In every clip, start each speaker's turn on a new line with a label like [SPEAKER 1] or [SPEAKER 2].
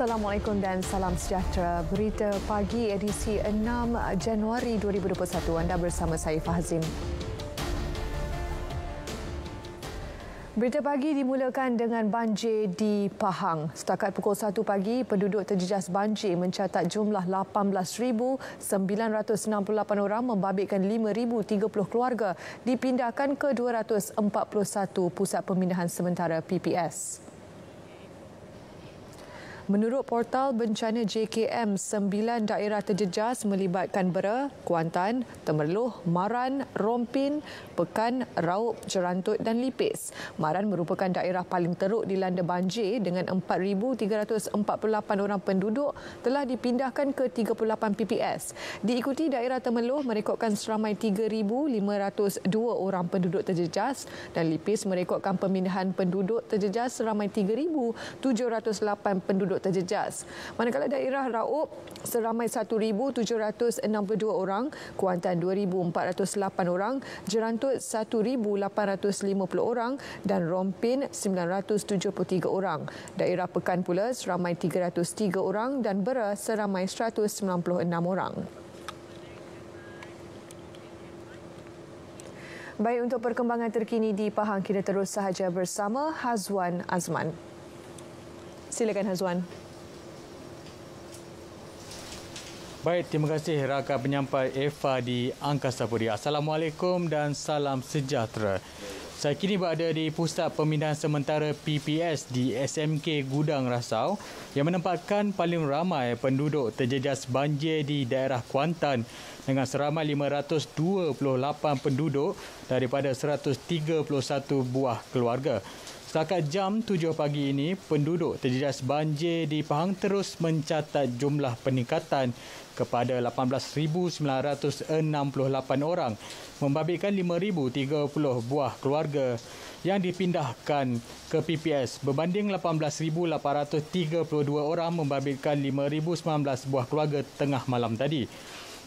[SPEAKER 1] Assalamualaikum dan salam sejahtera. Berita pagi edisi 6 Januari 2021 anda bersama saya Fahzim. Berita pagi dimulakan dengan banjir di Pahang. Setakat pukul 1 pagi, penduduk terjejas banjir mencatat jumlah 18,968 orang membabitkan 5,030 keluarga dipindahkan ke 241 pusat pemindahan sementara PPS. Menurut portal bencana JKM, sembilan daerah terjejas melibatkan Bera, Kuantan, Temerloh, Maran, Rompin, Pekan, Raup, Jerantut dan Lipis. Maran merupakan daerah paling teruk dilanda banjir dengan 4,348 orang penduduk telah dipindahkan ke 38 PPS. Diikuti daerah Temerloh merekodkan seramai 3,502 orang penduduk terjejas dan Lipis merekodkan pemindahan penduduk terjejas seramai 3,708 penduduk turut terjejas. Manakala daerah Raub seramai 1,762 orang, Kuantan 2,408 orang, Jerantut 1,850 orang dan Rompin 973 orang. Daerah Pekan pula seramai 303 orang dan Bera seramai 196 orang. Baik untuk perkembangan terkini di Pahang kita terus sahaja bersama Hazwan Azman. Silakan Hazwan.
[SPEAKER 2] Baik, terima kasih rakan penyampai Eva di Angkasa Puri. Assalamualaikum dan salam sejahtera. Saya kini berada di Pusat Pemindahan Sementara PPS di SMK Gudang Rasau yang menempatkan paling ramai penduduk terjejas banjir di daerah Kuantan dengan seramai 528 penduduk daripada 131 buah keluarga. Setakat jam 7 pagi ini, penduduk terjejas banjir di Pahang terus mencatat jumlah peningkatan kepada 18,968 orang membabitkan 5,030 buah keluarga yang dipindahkan ke PPS berbanding 18,832 orang membabitkan 5,019 buah keluarga tengah malam tadi.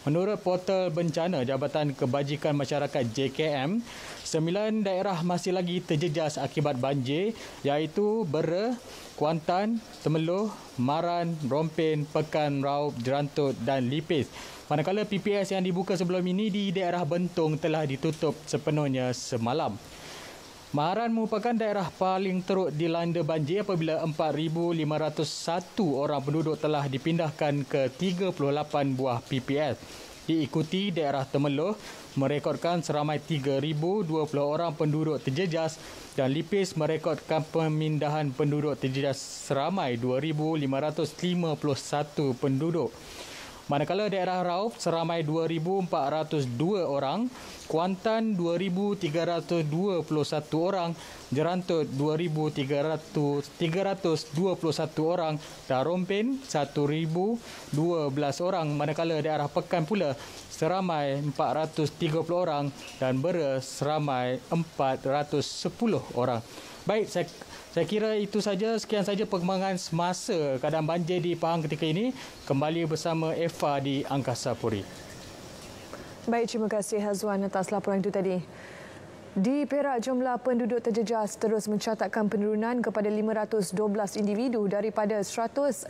[SPEAKER 2] Menurut portal bencana Jabatan Kebajikan Masyarakat JKM, sembilan daerah masih lagi terjejas akibat banjir iaitu Bera, Kuantan, Temeloh, Maran, Rompin, Pekan, Raub, Jerantut dan Lipis. Manakala PPS yang dibuka sebelum ini di daerah Bentong telah ditutup sepenuhnya semalam. Maharan merupakan daerah paling teruk dilanda banjir apabila 4,501 orang penduduk telah dipindahkan ke 38 buah PPS. Diikuti daerah Temeloh merekodkan seramai 3,020 orang penduduk terjejas dan Lipis merekodkan pemindahan penduduk terjejas seramai 2,551 penduduk. Manakala daerah Rauf seramai 2,402 orang, Kuantan 2,321 orang, Jerantut 2,321 orang dan 1,012 orang. Manakala daerah Pekan pula seramai 430 orang dan Beres seramai 410 orang. Baik, saya saya kira itu saja sekian saja perkembangan semasa keadaan banjir di Pahang ketika ini. Kembali bersama Eva di Angkasa Puri.
[SPEAKER 1] Baik, terima kasih Hazwan atas laporan itu tadi. Di Perak, jumlah penduduk terjejas terus mencatatkan penurunan kepada 512 individu daripada 148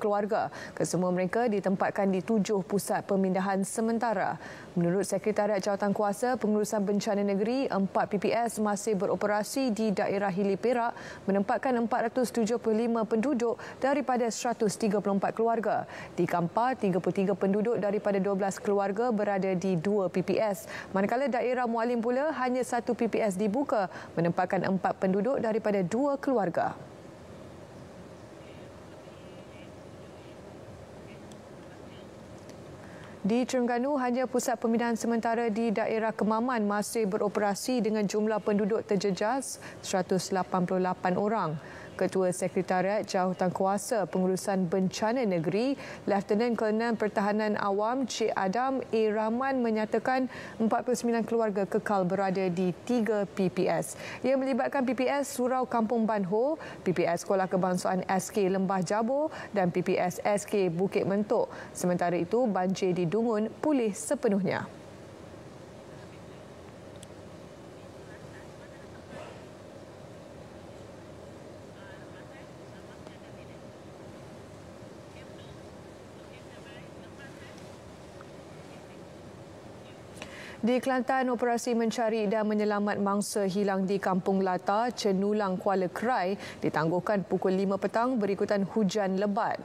[SPEAKER 1] keluarga. Kesemua mereka ditempatkan di tujuh pusat pemindahan sementara. Menurut Sekretariat Kuasa Pengurusan Bencana Negeri, 4 PPS masih beroperasi di daerah Hili Perak menempatkan 475 penduduk daripada 134 keluarga. Di Kampar, 33 penduduk daripada 12 keluarga berada di 2 PPS. Manakala daerah Mualim pula hanya Pioneer 1 PPS dibuka menempatkan empat penduduk daripada dua keluarga. Di Terengganu, hanya pusat pemindahan sementara di daerah Kemaman masih beroperasi dengan jumlah penduduk terjejas 188 orang. Ketua Sekretariat Jawatan Kuasa Pengurusan Bencana Negeri, Lieutenant Colonel Pertahanan Awam Cik Adam A. Rahman menyatakan 49 keluarga kekal berada di tiga PPS. Ia melibatkan PPS Surau Kampung Banho, PPS Sekolah Kebangsaan SK Lembah Jabur dan PPS SK Bukit Mentok. Sementara itu, banjir di Dungun pulih sepenuhnya. Di Kelantan, operasi mencari dan menyelamat mangsa hilang di Kampung Lata, Cenulang, Kuala Krai, ditangguhkan pukul 5 petang berikutan hujan lebat.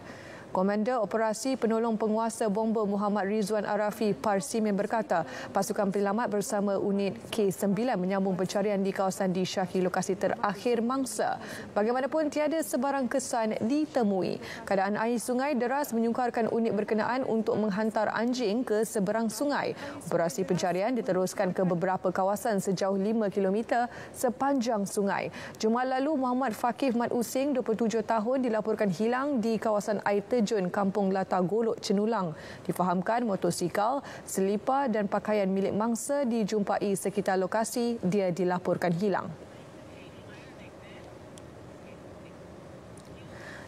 [SPEAKER 1] Komander Operasi Penolong Penguasa Bomber Muhammad Rizwan Arafi Parsimin berkata, pasukan penyelamat bersama unit K9 menyambung pencarian di kawasan di Shahi lokasi terakhir mangsa. Bagaimanapun tiada sebarang kesan ditemui. Keadaan air sungai deras menyukarkan unit berkenaan untuk menghantar anjing ke seberang sungai. Operasi pencarian diteruskan ke beberapa kawasan sejauh 5 km sepanjang sungai. Jumaat lalu Muhammad Fakih Mat Using 27 tahun dilaporkan hilang di kawasan air terjun Kampung Lata Golok Cenulang. Difahamkan motosikal, selipa dan pakaian milik mangsa dijumpai sekitar lokasi dia dilaporkan hilang.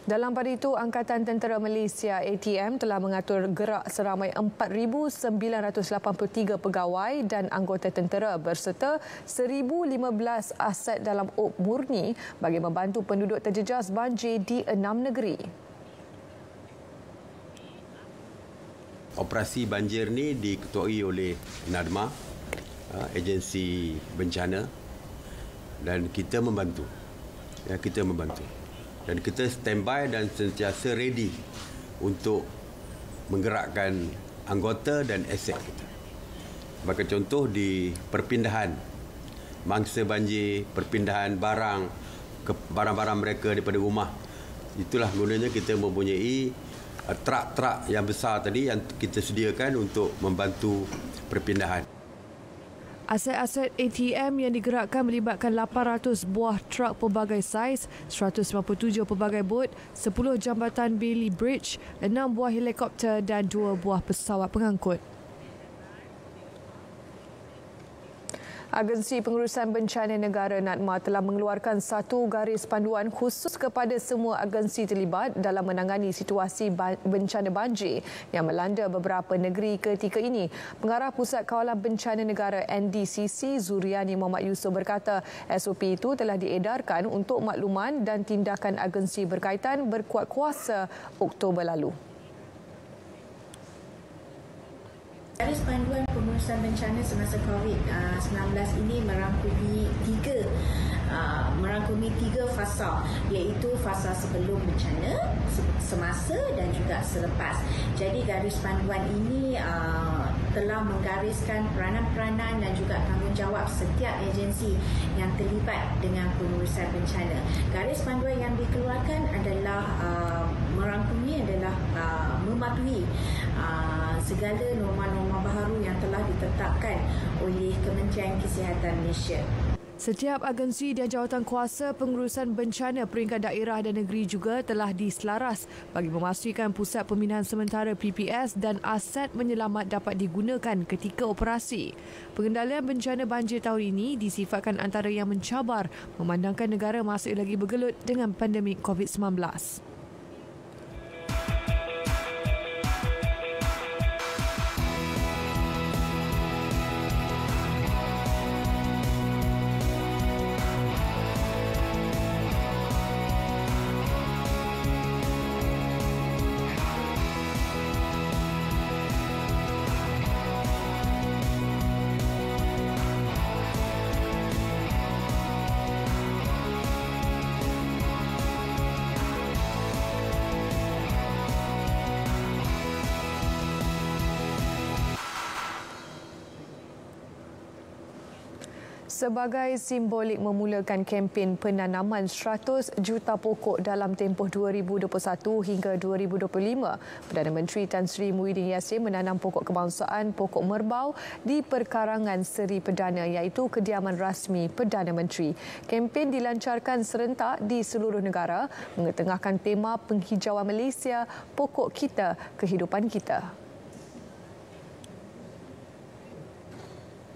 [SPEAKER 1] Dalam pada itu, Angkatan Tentera Malaysia ATM telah mengatur gerak seramai 4,983 pegawai dan anggota tentera berserta 1,015 aset dalam op murni bagi membantu penduduk terjejas banjir di enam negeri.
[SPEAKER 2] operasi banjir ni diketuai oleh NADMA eh, agensi bencana dan kita membantu ya kita membantu dan kita standby dan sentiasa ready untuk menggerakkan anggota dan aset kita sebagai contoh di perpindahan mangsa banjir perpindahan barang ke barang-barang mereka daripada rumah itulah gunanya kita mempunyai Eh, trak-trak yang besar tadi yang kita sediakan untuk membantu perpindahan.
[SPEAKER 1] Aset-aset ATM yang digerakkan melibatkan 800 buah truk pelbagai saiz, 157 pelbagai bot, 10 jambatan Bailey Bridge, 6 buah helikopter dan 2 buah pesawat pengangkut. Agensi Pengurusan Bencana Negara NADMA telah mengeluarkan satu garis panduan khusus kepada semua agensi terlibat dalam menangani situasi bencana banjir yang melanda beberapa negeri ketika ini. Pengarah Pusat Kawalan Bencana Negara NDCC Zuriani Muhammad Yusof berkata SOP itu telah diedarkan untuk makluman dan tindakan agensi berkaitan berkuat kuasa Oktober lalu. Garis panduan pengurusan bencana semasa COVID-19 ah, ini merangkumi tiga ah, merangkumi tiga fasa iaitu fasa
[SPEAKER 2] sebelum bencana, semasa dan juga selepas. Jadi garis panduan ini ah, telah menggariskan peranan-peranan dan juga tanggungjawab setiap agensi yang terlibat dengan pengurusan bencana. Garis panduan yang dikeluarkan adalah uh, merangkumi adalah uh, mematuhi uh, segala norma-norma baharu yang telah ditetapkan oleh Kementerian Kesihatan Malaysia.
[SPEAKER 1] Setiap agensi dan jawatan kuasa pengurusan bencana peringkat daerah dan negeri juga telah diselaras bagi memastikan pusat pembinaan sementara PPS dan aset menyelamat dapat digunakan ketika operasi. Pengendalian bencana banjir tahun ini disifatkan antara yang mencabar memandangkan negara masih lagi bergelut dengan pandemik COVID-19. sebagai simbolik memulakan kempen penanaman 100 juta pokok dalam tempoh 2021 hingga 2025, Perdana Menteri Tan Sri Muhyiddin Yassin menanam pokok kebangsaan pokok merbau di perkarangan Seri Perdana iaitu kediaman rasmi Perdana Menteri. Kempen dilancarkan serentak di seluruh negara mengetengahkan tema penghijauan Malaysia, pokok kita, kehidupan kita.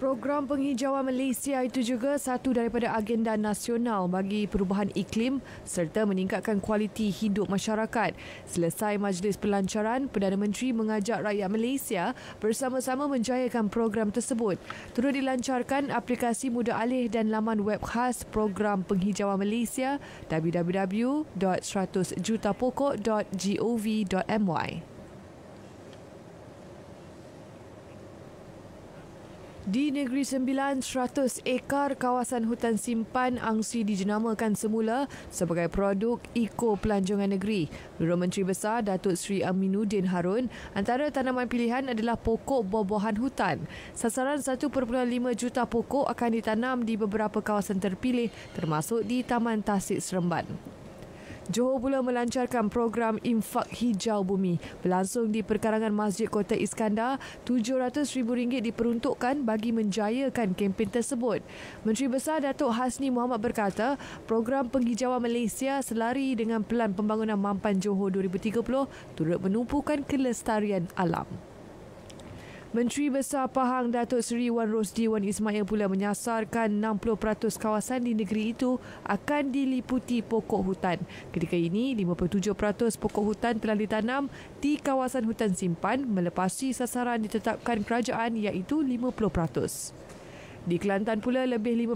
[SPEAKER 1] Program penghijauan Malaysia itu juga satu daripada agenda nasional bagi perubahan iklim serta meningkatkan kualiti hidup masyarakat. Selesai majlis pelancaran, Perdana Menteri mengajak rakyat Malaysia bersama-sama menjayakan program tersebut. Turut dilancarkan aplikasi mudah alih dan laman web khas program penghijauan Malaysia www.100jutapokok.gov.my. Di Negeri Sembilan, 100 ekar kawasan hutan simpan angsi dijenamakan semula sebagai produk Eko Pelanjungan Negeri. Menurut Menteri Besar Datuk Seri Aminuddin Harun, antara tanaman pilihan adalah pokok buah-buahan hutan. Sasaran 1.5 juta pokok akan ditanam di beberapa kawasan terpilih termasuk di Taman Tasik Seremban. Johor pula melancarkan program infak hijau bumi. Berlangsung di perkarangan Masjid Kota Iskandar, RM700,000 diperuntukkan bagi menjayakan kempen tersebut. Menteri Besar Datuk Hasni Muhammad berkata, program penghijauan Malaysia selari dengan pelan pembangunan Mampan Johor 2030 turut menumpukan kelestarian alam. Menteri Besar Pahang Datuk Seri Wan Rosdi Wan Ismail pula menyasarkan 60% kawasan di negeri itu akan diliputi pokok hutan. Ketika ini, 57% pokok hutan telah ditanam di kawasan hutan simpan melepasi sasaran ditetapkan kerajaan iaitu 50%. Di Kelantan pula lebih 52%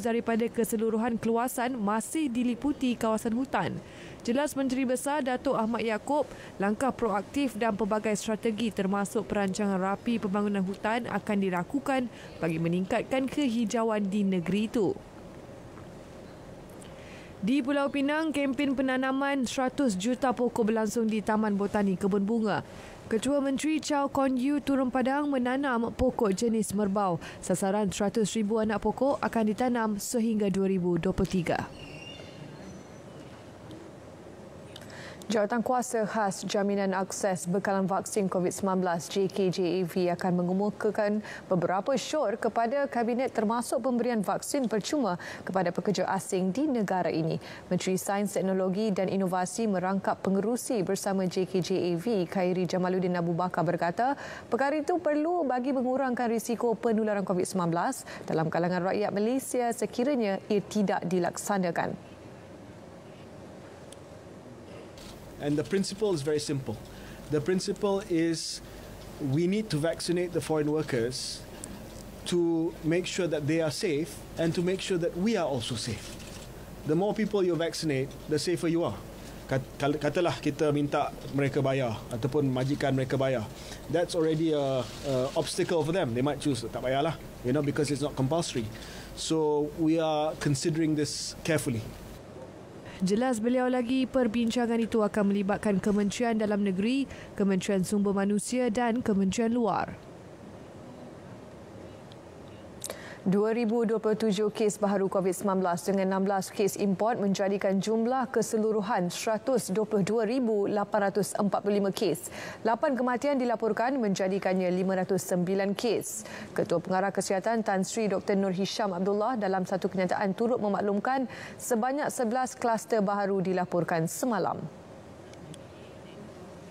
[SPEAKER 1] daripada keseluruhan keluasan masih diliputi kawasan hutan. Jelas Menteri Besar Datuk Ahmad Yaakob, langkah proaktif dan pelbagai strategi termasuk perancangan rapi pembangunan hutan akan dilakukan bagi meningkatkan kehijauan di negeri itu. Di Pulau Pinang, kempen penanaman 100 juta pokok berlangsung di Taman Botani Kebun Bunga. Ketua Menteri Chow Kon Yew turun padang menanam pokok jenis merbau. Sasaran 100 ribu anak pokok akan ditanam sehingga 2023. Jawatan Kuasa Khas Jaminan Akses Bekalan Vaksin COVID-19 JKJEV akan mengumumkan beberapa syur kepada Kabinet termasuk pemberian vaksin percuma kepada pekerja asing di negara ini. Menteri Sains, Teknologi dan Inovasi merangkap pengerusi bersama JKJEV Khairi Jamaluddin Abu Bakar berkata perkara itu perlu bagi mengurangkan risiko penularan COVID-19 dalam kalangan rakyat Malaysia sekiranya ia tidak dilaksanakan.
[SPEAKER 2] And the principle is very simple. The principle is we need to vaccinate the foreign workers to make sure that they are safe and to make sure that we are also safe. The more people you vaccinate, the safer you are. Katalah kita minta mereka bayar ataupun majikan mereka bayar. That's already a, a obstacle for them. They might choose tak bayarlah, you know, because it's not compulsory. So we are considering this carefully.
[SPEAKER 1] Jelas beliau lagi perbincangan itu akan melibatkan Kementerian Dalam Negeri, Kementerian Sumber Manusia dan Kementerian Luar. 2027 kes baru COVID-19 dengan 16 kes import menjadikan jumlah keseluruhan 122,845 kes. 8 kematian dilaporkan menjadikannya 509 kes. Ketua Pengarah Kesihatan Tan Sri Dr. Nur Hisham Abdullah dalam satu kenyataan turut memaklumkan sebanyak 11 kluster baru dilaporkan semalam.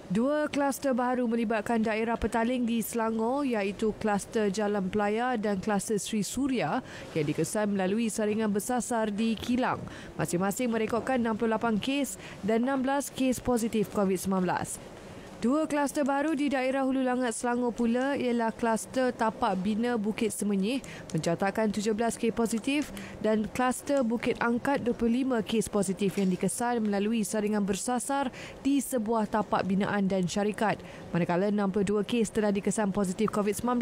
[SPEAKER 1] Dua kluster baru melibatkan daerah petaling di Selangor iaitu kluster Jalan Pelaya dan kluster Sri Surya, yang dikesan melalui saringan bersasar di Kilang. Masing-masing merekodkan 68 kes dan 16 kes positif COVID-19. Dua kluster baru di daerah Hulu Langat Selangor pula ialah kluster Tapak Bina Bukit Semenyih mencatatkan 17 kes positif dan kluster Bukit Angkat 25 kes positif yang dikesan melalui saringan bersasar di sebuah tapak binaan dan syarikat. Manakala 62 kes telah dikesan positif COVID-19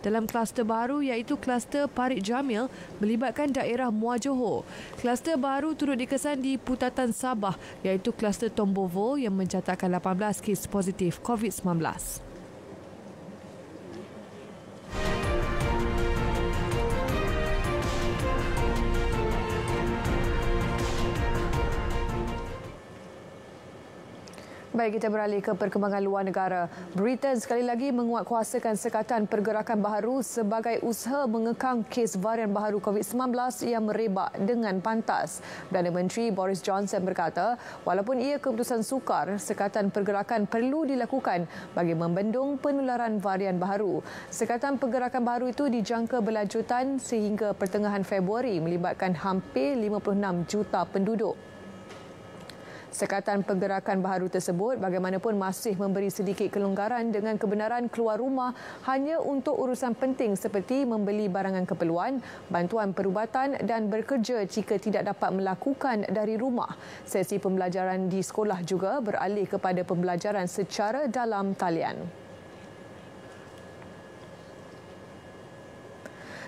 [SPEAKER 1] dalam kluster baru iaitu kluster Parit Jamil melibatkan daerah Muar Johor. Kluster baru turut dikesan di Putatan Sabah iaitu kluster Tombovo yang mencatatkan 18 kes positif positif COVID-19. Baik, kita beralih ke perkembangan luar negara. Britain sekali lagi menguatkuasakan sekatan pergerakan baharu sebagai usaha mengekang kes varian baharu COVID-19 yang merebak dengan pantas. Perdana Menteri Boris Johnson berkata, walaupun ia keputusan sukar, sekatan pergerakan perlu dilakukan bagi membendung penularan varian baharu. Sekatan pergerakan baharu itu dijangka berlanjutan sehingga pertengahan Februari melibatkan hampir 56 juta penduduk. Sekatan pergerakan baharu tersebut bagaimanapun masih memberi sedikit kelonggaran dengan kebenaran keluar rumah hanya untuk urusan penting seperti membeli barangan keperluan, bantuan perubatan dan bekerja jika tidak dapat melakukan dari rumah. Sesi pembelajaran di sekolah juga beralih kepada pembelajaran secara dalam talian.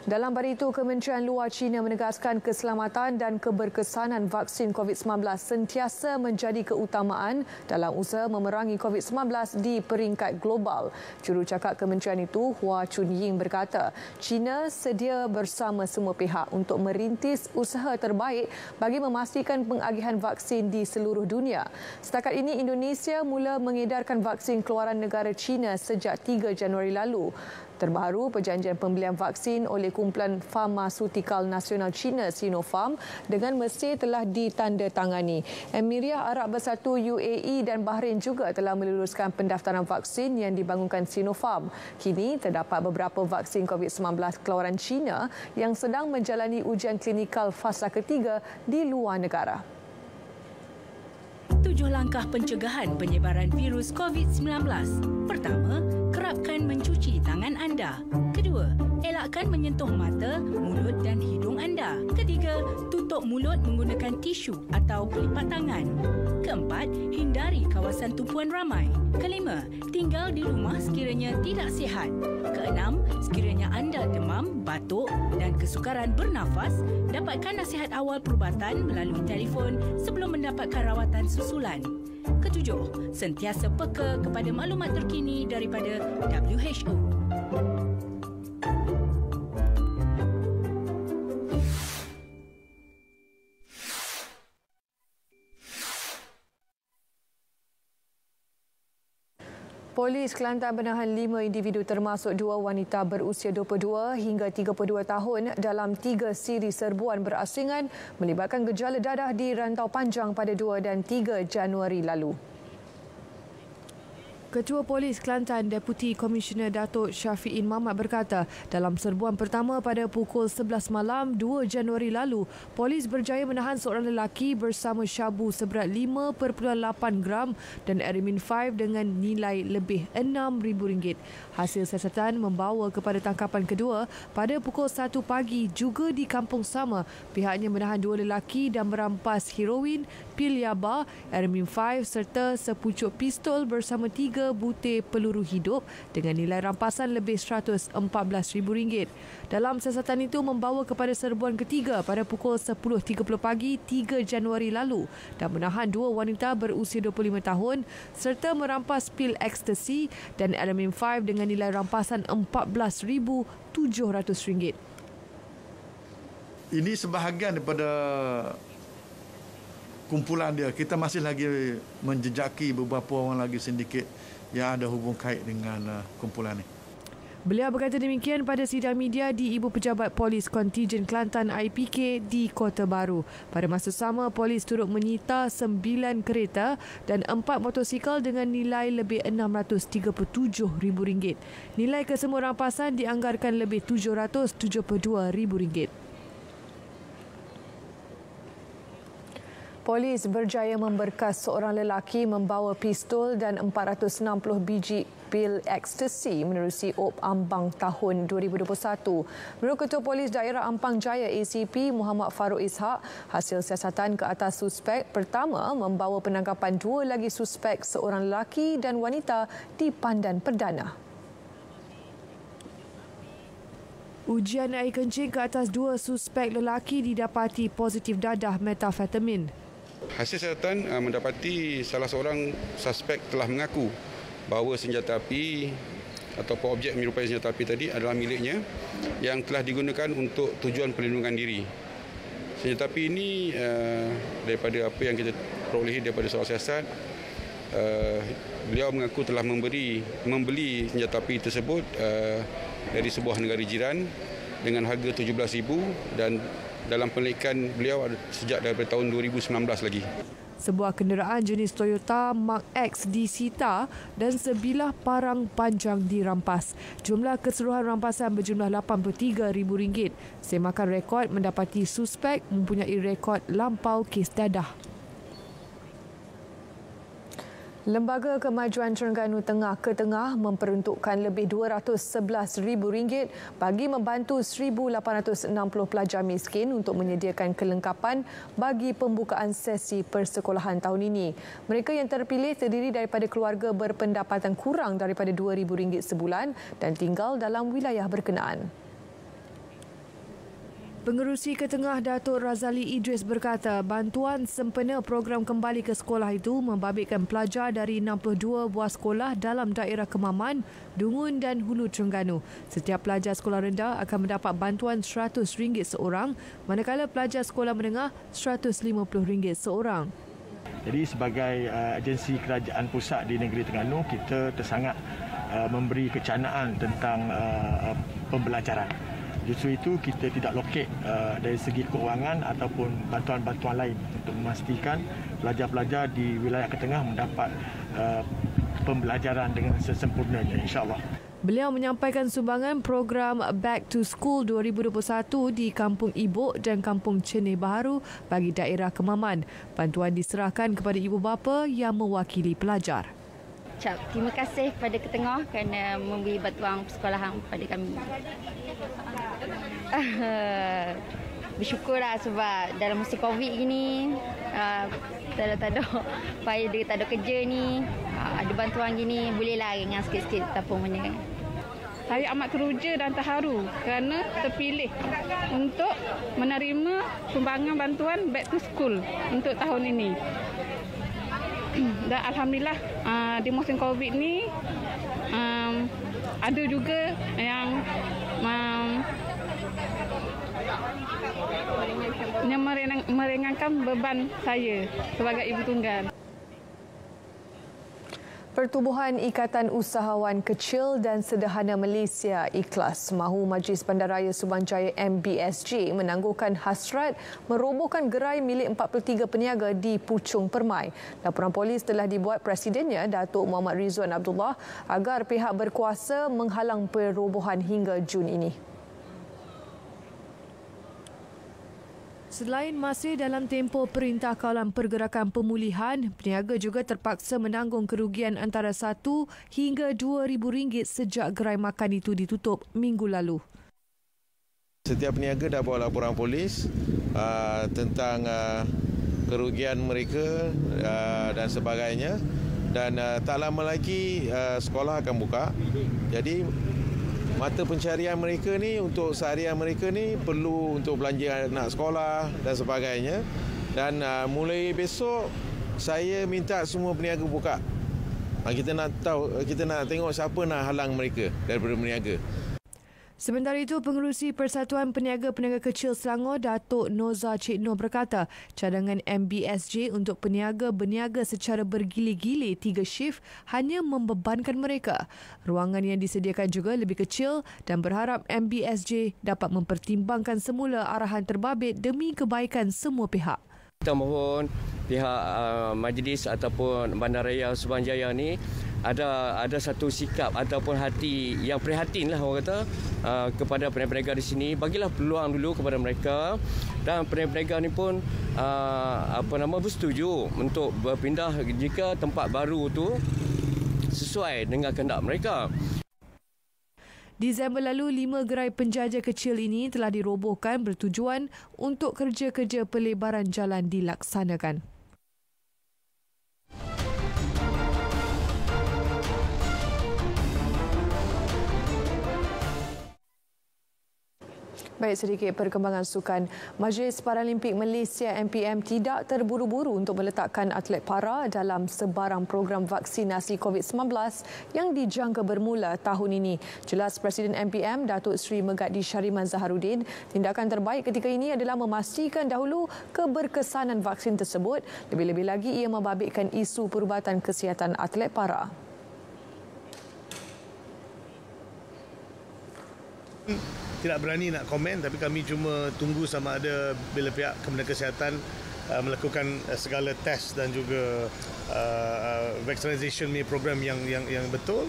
[SPEAKER 1] Dalam hari itu, Kementerian Luar China menegaskan keselamatan dan keberkesanan vaksin COVID-19 sentiasa menjadi keutamaan dalam usaha memerangi COVID-19 di peringkat global. Jurucakap Kementerian itu, Hua Chunying berkata, China sedia bersama semua pihak untuk merintis usaha terbaik bagi memastikan pengagihan vaksin di seluruh dunia. Setakat ini, Indonesia mula mengedarkan vaksin keluaran negara China sejak 3 Januari lalu. Terbaru, perjanjian pembelian vaksin oleh kumpulan Farmasutikal Nasional China Sinopharm dengan Mesir telah ditandatangani. Emiriah Arab Bersatu UAE dan Bahrain juga telah meluluskan pendaftaran vaksin yang dibangunkan Sinopharm. Kini terdapat beberapa vaksin COVID-19 keluaran China yang sedang menjalani ujian klinikal fasa ketiga di luar negara.
[SPEAKER 2] Tujuh langkah pencegahan penyebaran virus COVID-19. Pertama, terapkan mencuci tangan anda akan menyentuh mata, mulut dan hidung anda. Ketiga, tutup mulut menggunakan tisu atau pelipat tangan. Keempat, hindari kawasan tumpuan ramai. Kelima, tinggal di rumah sekiranya tidak sihat. Keenam, sekiranya anda demam, batuk dan kesukaran bernafas, dapatkan nasihat awal perubatan melalui telefon sebelum mendapatkan rawatan susulan. Ketujuh, sentiasa peka kepada maklumat terkini daripada
[SPEAKER 1] WHO. Polis Kelantan menahan lima individu termasuk dua wanita berusia 22 hingga 32 tahun dalam tiga siri serbuan berasingan melibatkan gejala dadah di rantau panjang pada 2 dan 3 Januari lalu. Ketua Polis Kelantan Deputi Komisioner Datuk Syafiin Mamat berkata, dalam serbuan pertama pada pukul 11 malam 2 Januari lalu, polis berjaya menahan seorang lelaki bersama syabu seberat 5.8 gram dan Erimin 5 dengan nilai lebih rm ringgit. Hasil siasatan membawa kepada tangkapan kedua pada pukul 1 pagi juga di kampung sama. Pihaknya menahan dua lelaki dan merampas heroin, pil yaba, Erimin 5 serta sepucuk pistol bersama tiga 3 butir peluru hidup dengan nilai rampasan lebih RM114,000. Dalam siasatan itu membawa kepada serbuan ketiga pada pukul 10.30 pagi 3 Januari lalu dan menahan dua wanita berusia 25 tahun serta merampas pil ekstasi dan elemen 5 dengan nilai rampasan RM14,700.
[SPEAKER 2] Ini sebahagian daripada kumpulan dia. Kita masih lagi menjejaki beberapa orang lagi sindiket yang ada hubung kait dengan uh, kumpulan ini.
[SPEAKER 1] Beliau berkata demikian pada sidang media di Ibu Pejabat Polis Kontijen Kelantan IPK di Kota Baru. Pada masa sama, polis turut menyita sembilan kereta dan empat motosikal dengan nilai lebih RM637,000. Nilai kesemua rampasan dianggarkan lebih RM772,000. polis berjaya memberkas seorang lelaki membawa pistol dan 460 biji pil ekstasi menerusi Op Ambang tahun 2021. Menurut Ketua Polis Daerah Ampang Jaya ACP Muhammad Farouk Ishak, hasil siasatan ke atas suspek pertama membawa penangkapan dua lagi suspek seorang lelaki dan wanita di pandan perdana. Ujian air kencing ke atas dua suspek lelaki didapati positif dadah metafetamin.
[SPEAKER 2] Hasil siasatan ah, mendapati salah seorang suspek telah mengaku bahawa senjata api atau objek menyerupai senjata api tadi adalah miliknya yang telah digunakan untuk tujuan perlindungan diri. Senjata api ini ah, daripada apa yang kita perolehi daripada seorang siasat, ah, beliau mengaku telah memberi membeli senjata api tersebut dari sebuah negara jiran dengan harga 17000 dan dalam penelitian beliau sejak dari tahun 2019 lagi.
[SPEAKER 1] Sebuah kenderaan jenis Toyota Mark X disita dan sebilah parang panjang dirampas. Jumlah keseluruhan rampasan berjumlah rm ringgit. Semakan rekod mendapati suspek mempunyai rekod lampau kes dadah. Lembaga Kemajuan Terengganu Tengah ke Tengah memperuntukkan lebih RM211,000 bagi membantu 1,860 pelajar miskin untuk menyediakan kelengkapan bagi pembukaan sesi persekolahan tahun ini. Mereka yang terpilih terdiri daripada keluarga berpendapatan kurang daripada RM2,000 sebulan dan tinggal dalam wilayah berkenaan. Pengerusi Ketengah Datuk Razali Idris berkata bantuan sempena program kembali ke sekolah itu membabitkan pelajar dari 62 buah sekolah dalam daerah Kemaman, Dungun dan Hulu Terengganu. Setiap pelajar sekolah rendah akan mendapat bantuan RM100 seorang manakala pelajar sekolah menengah RM150 seorang.
[SPEAKER 2] Jadi sebagai uh, agensi kerajaan pusat di negeri Terengganu kita tersangat uh, memberi kecanaan tentang uh, pembelajaran justru itu kita tidak loket uh, dari segi kewangan ataupun bantuan-bantuan lain untuk memastikan pelajar-pelajar di wilayah Ketengah mendapat uh, pembelajaran dengan sesempurnanya insyaAllah.
[SPEAKER 1] Beliau menyampaikan sumbangan program Back to School 2021 di Kampung Ibuk dan Kampung Cene Baharu bagi daerah Kemaman. Bantuan diserahkan kepada ibu bapa yang mewakili pelajar.
[SPEAKER 2] terima kasih kepada Ketengah kerana memberi bantuan persekolahan kepada kami. Bersyukur lah sebab dalam masa covid ini tak ada tak payah dia tak ada kerja ni ah, ada bantuan gini boleh lah ringan sikit-sikit tak pun punya
[SPEAKER 1] saya amat teruja dan terharu kerana terpilih untuk menerima sumbangan bantuan back to school untuk tahun ini dan Alhamdulillah ah, di musim covid ni ah, ada juga yang yang mereng merengangkan beban saya sebagai ibu tunggal. Pertubuhan Ikatan Usahawan Kecil dan Sederhana Malaysia Ikhlas mahu Majlis Bandaraya Subang Jaya MBSJ menangguhkan hasrat merobohkan gerai milik 43 peniaga di Pucung Permai. Laporan polis telah dibuat Presidennya Datuk Muhammad Rizwan Abdullah agar pihak berkuasa menghalang perobohan hingga Jun ini. Selain masih dalam tempoh perintah kawalan pergerakan pemulihan, peniaga juga terpaksa menanggung kerugian antara RM1 hingga RM2,000 sejak gerai makan itu ditutup minggu lalu.
[SPEAKER 2] Setiap peniaga dah buat laporan polis aa, ah, tentang aa, ah, kerugian mereka aa, ah, dan sebagainya. Dan aa, tak lama lagi aa, sekolah akan buka. Jadi mata pencarian mereka ni untuk seharian mereka ni perlu untuk belanja anak sekolah dan sebagainya dan uh, mulai besok saya minta semua peniaga buka. Ah, kita nak tahu kita nak tengok siapa nak halang mereka daripada peniaga.
[SPEAKER 1] Sementara itu, Pengerusi Persatuan Peniaga Peniaga Kecil Selangor, Datuk Noza Cik Noh berkata, cadangan MBSJ untuk peniaga berniaga secara bergili-gili tiga shift hanya membebankan mereka. Ruangan yang disediakan juga lebih kecil dan berharap MBSJ dapat mempertimbangkan semula arahan terbabit demi kebaikan semua pihak.
[SPEAKER 2] Kita mohon pihak uh, majlis ataupun bandaraya Subang Jaya ini ada ada satu sikap ataupun hati yang prihatin lah orang kata uh, kepada peniaga di sini bagilah peluang dulu kepada mereka dan peniaga ni pun uh, apa nama bersetuju untuk berpindah jika tempat baru tu sesuai dengan kehendak mereka.
[SPEAKER 1] Disember lalu, lima gerai penjaja kecil ini telah dirobohkan bertujuan untuk kerja-kerja pelebaran jalan dilaksanakan. Baik sedikit perkembangan sukan. Majlis Paralimpik Malaysia MPM tidak terburu-buru untuk meletakkan atlet para dalam sebarang program vaksinasi COVID-19 yang dijangka bermula tahun ini. Jelas Presiden MPM Datuk Seri Megadi Syariman Zaharudin, tindakan terbaik ketika ini adalah memastikan dahulu keberkesanan vaksin tersebut. Lebih-lebih lagi ia membabitkan isu perubatan kesihatan atlet para.
[SPEAKER 2] Hmm tidak berani nak komen tapi kami cuma tunggu sama ada bila pihak Kementerian Kesihatan uh, melakukan uh, segala test dan juga uh, uh, vaccination program yang yang yang betul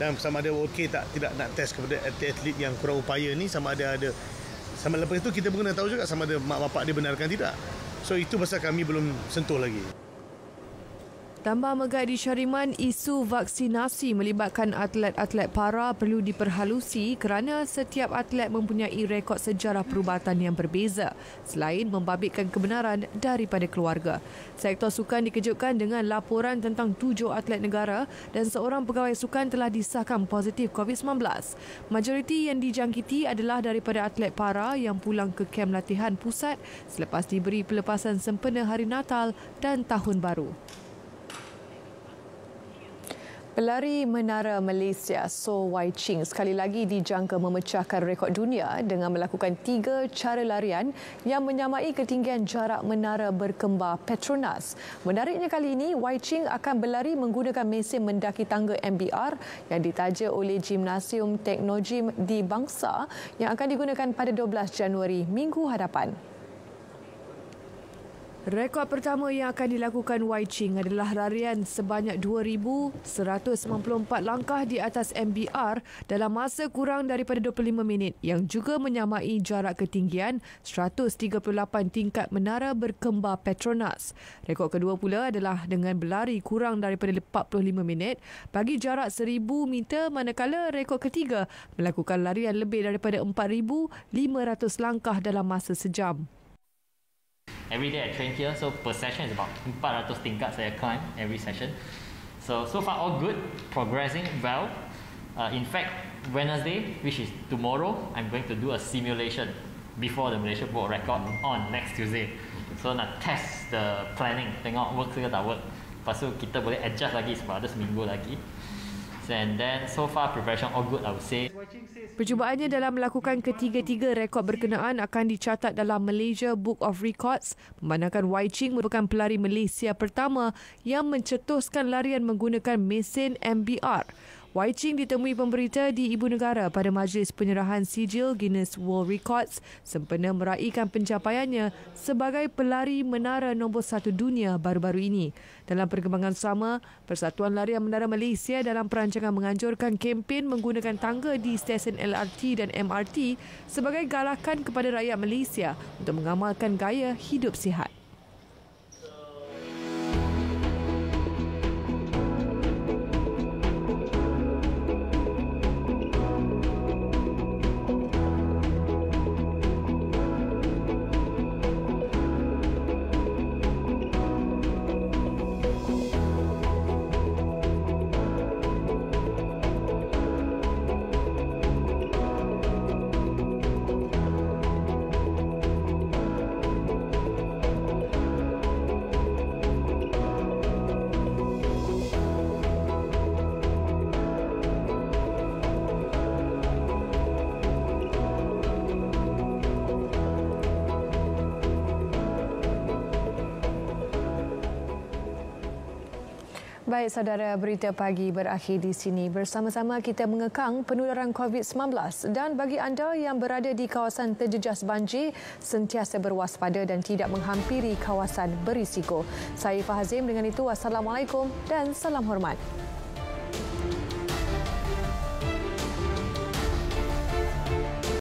[SPEAKER 2] dan sama ada okey tak tidak nak test kepada atlet-atlet yang kurang upaya ni sama ada ada sama lepas itu kita pun kena tahu juga sama ada mak bapak dia benarkan tidak so itu pasal kami belum sentuh lagi
[SPEAKER 1] Tambah megah di Syariman, isu vaksinasi melibatkan atlet-atlet para perlu diperhalusi kerana setiap atlet mempunyai rekod sejarah perubatan yang berbeza selain membabitkan kebenaran daripada keluarga. Sektor sukan dikejutkan dengan laporan tentang tujuh atlet negara dan seorang pegawai sukan telah disahkan positif COVID-19. Majoriti yang dijangkiti adalah daripada atlet para yang pulang ke kem latihan pusat selepas diberi pelepasan sempena Hari Natal dan Tahun Baru. Pelari Menara Malaysia So Wai Ching sekali lagi dijangka memecahkan rekod dunia dengan melakukan tiga cara larian yang menyamai ketinggian jarak menara berkembar Petronas. Menariknya kali ini, Wai Ching akan berlari menggunakan mesin mendaki tangga MBR yang ditaja oleh Gymnasium Teknogym di Bangsa yang akan digunakan pada 12 Januari minggu hadapan. Rekod pertama yang akan dilakukan Wai Ching adalah larian sebanyak 2,194 langkah di atas MBR dalam masa kurang daripada 25 minit yang juga menyamai jarak ketinggian 138 tingkat menara berkembar Petronas. Rekod kedua pula adalah dengan berlari kurang daripada 45 minit bagi jarak 1,000 meter manakala rekod ketiga melakukan larian lebih daripada 4,500 langkah dalam masa sejam
[SPEAKER 2] every day I train here, so per session is about 400 tingkat saya climb every session. So so far all good, progressing well. Uh, in fact, Wednesday, which is tomorrow, I'm going to do a simulation before the Malaysia World Record on next Tuesday. So nak test the planning, tengok work ke tak work. Lepas kita boleh adjust lagi sebab ada seminggu lagi and then so far progression all good I would say.
[SPEAKER 1] Percubaannya dalam melakukan ketiga-tiga rekod berkenaan akan dicatat dalam Malaysia Book of Records memandangkan Wai Ching merupakan pelari Malaysia pertama yang mencetuskan larian menggunakan mesin MBR. Wai Ching ditemui pemberita di Ibu Negara pada majlis penyerahan sijil Guinness World Records sempena meraihkan pencapaiannya sebagai pelari menara nombor satu dunia baru-baru ini. Dalam perkembangan sama, Persatuan Larian Menara Malaysia dalam perancangan menganjurkan kempen menggunakan tangga di stesen LRT dan MRT sebagai galakan kepada rakyat Malaysia untuk mengamalkan gaya hidup sihat. Baik, saudara berita pagi berakhir di sini. Bersama-sama kita mengekang penularan COVID-19 dan bagi anda yang berada di kawasan terjejas banjir, sentiasa berwaspada dan tidak menghampiri kawasan berisiko. Saya Fahazim dengan itu, Assalamualaikum dan salam hormat.